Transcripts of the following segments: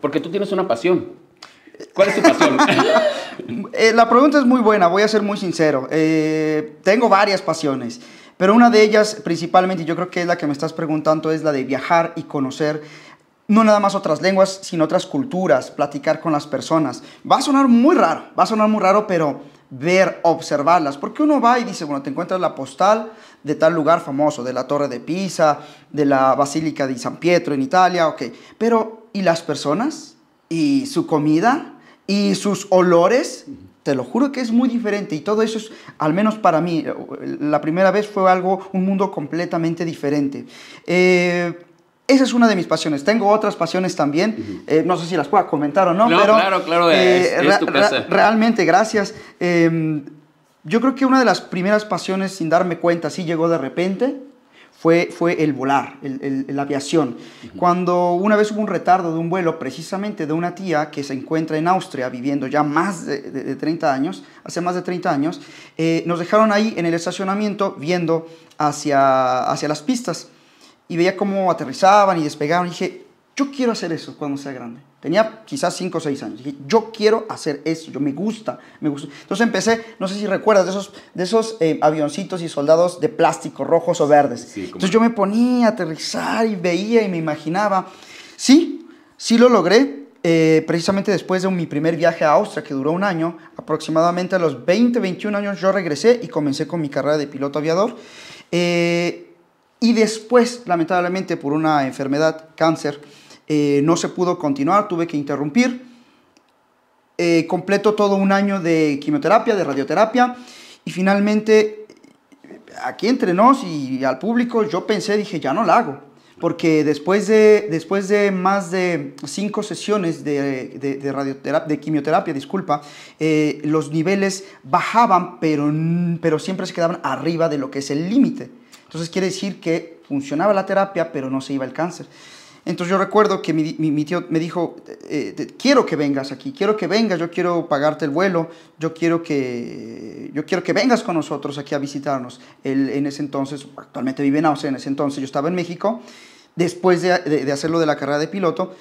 Porque tú tienes una pasión. ¿Cuál es tu pasión? Eh, la pregunta es muy buena, voy a ser muy sincero. Eh, tengo varias pasiones, pero una de ellas principalmente, yo creo que es la que me estás preguntando, es la de viajar y conocer no nada más otras lenguas, sino otras culturas, platicar con las personas. Va a sonar muy raro, va a sonar muy raro, pero ver, observarlas, porque uno va y dice, bueno, te encuentras la postal de tal lugar famoso, de la Torre de Pisa, de la Basílica de San Pietro en Italia, ok, pero y las personas y su comida y sus olores. Te lo juro que es muy diferente y todo eso es, al menos para mí, la primera vez fue algo, un mundo completamente diferente. Eh, esa es una de mis pasiones. Tengo otras pasiones también. Eh, no sé si las pueda comentar o no, pero. Claro, eh, tu casa. realmente, gracias. yo creo que una de las primeras pasiones, sin darme cuenta, sí llegó de repente fue, el volar, la aviación. Cuando una vez hubo un retardo de un vuelo precisamente de una tía que se encuentra en Austria viviendo ya más de, 30 años, hace más de 30 años, eh, nos dejaron ahí en el estacionamiento viendo hacia, hacia las pistas y veía cómo aterrizaban y despegaban y dije, yo quiero hacer eso cuando sea grande. Tenía quizás 5 o 6 años. yo quiero hacer eso, yo me gusta, me gusta. Entonces empecé, no sé si recuerdas, de esos, de esos eh, avioncitos y soldados de plástico, rojos o verdes. Entonces yo me ponía a aterrizar y veía y me imaginaba. Sí, sí lo logré. Eh, precisamente después de mi primer viaje a Austria, que duró un año, aproximadamente a los 20, 21 años yo regresé y comencé con mi carrera de piloto aviador. Eh, y después, lamentablemente, por una enfermedad, cáncer, eh, no se pudo continuar, tuve que interrumpir. Eh, completo todo un año de quimioterapia, de radioterapia y finalmente aquí entre nos y al público yo pensé, dije, ya no la hago. Porque después de, después de más de cinco sesiones de, de quimioterapia, disculpa, eh, los niveles bajaban, pero, pero siempre se quedaban arriba de lo que es el límite. Entonces quiere decir que funcionaba la terapia, pero no se iba el cáncer. Entonces yo recuerdo que mi, tío me dijo, eh, eh, quiero que vengas aquí, quiero que vengas, yo quiero pagarte el vuelo, yo quiero que, yo quiero que vengas con nosotros aquí a visitarnos. Él en ese entonces, actualmente vive en Austria, en ese entonces yo estaba en México, después de, de hacerlo de la carrera de piloto,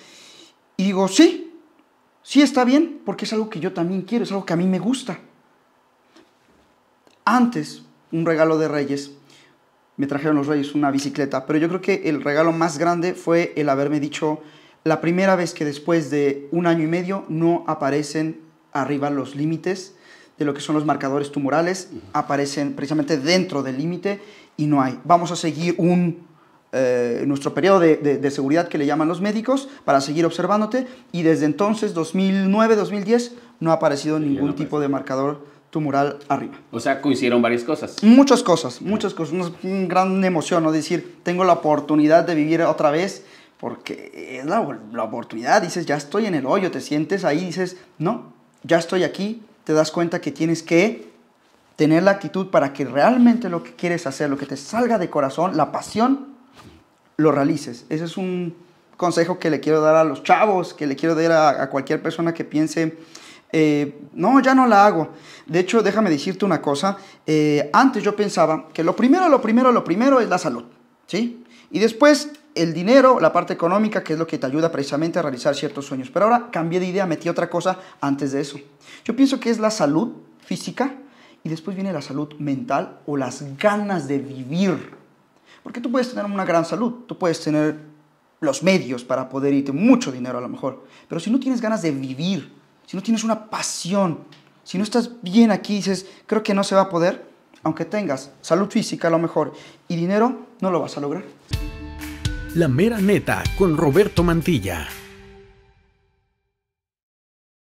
y digo, sí, sí está bien, porque es algo que yo también quiero, es algo que a mí me gusta. Antes, un regalo de Reyes, me trajeron los Reyes una bicicleta, pero yo creo que el regalo más grande fue el haberme dicho la primera vez que después de un año y medio no aparecen arriba los límites de lo que son los marcadores tumorales, aparecen precisamente dentro del límite y no hay. Vamos a seguir un, eh, nuestro periodo de, seguridad que le llaman los médicos para seguir observándote y desde entonces, 2009, 2010, no ha aparecido ningún tipo de marcador mural arriba. O sea, coincidieron varias cosas. Muchas cosas, muchas cosas. Una, gran emoción, ¿no? Decir, tengo la oportunidad de vivir otra vez, porque es la, oportunidad. Dices, ya estoy en el hoyo, te sientes ahí, dices, no, ya estoy aquí. Te das cuenta que tienes que tener la actitud para que realmente lo que quieres hacer, lo que te salga de corazón, la pasión, lo realices. Ese es un consejo que le quiero dar a los chavos, que le quiero dar a cualquier persona que piense eh, no, ya no la hago. De hecho, déjame decirte una cosa, eh, antes yo pensaba que lo primero, lo primero, lo primero es la salud, ¿sí? Y después el dinero, la parte económica, que es lo que te ayuda precisamente a realizar ciertos sueños. Pero ahora cambié de idea, metí otra cosa antes de eso. Yo pienso que es la salud física y después viene la salud mental o las ganas de vivir. Porque tú puedes tener una gran salud, tú puedes tener los medios para poder irte, mucho dinero a lo mejor, pero si no tienes ganas de vivir, si no tienes una pasión, si no estás bien aquí y dices, creo que no se va a poder, aunque tengas salud física a lo mejor y dinero, no lo vas a lograr. La mera neta con Roberto Mantilla.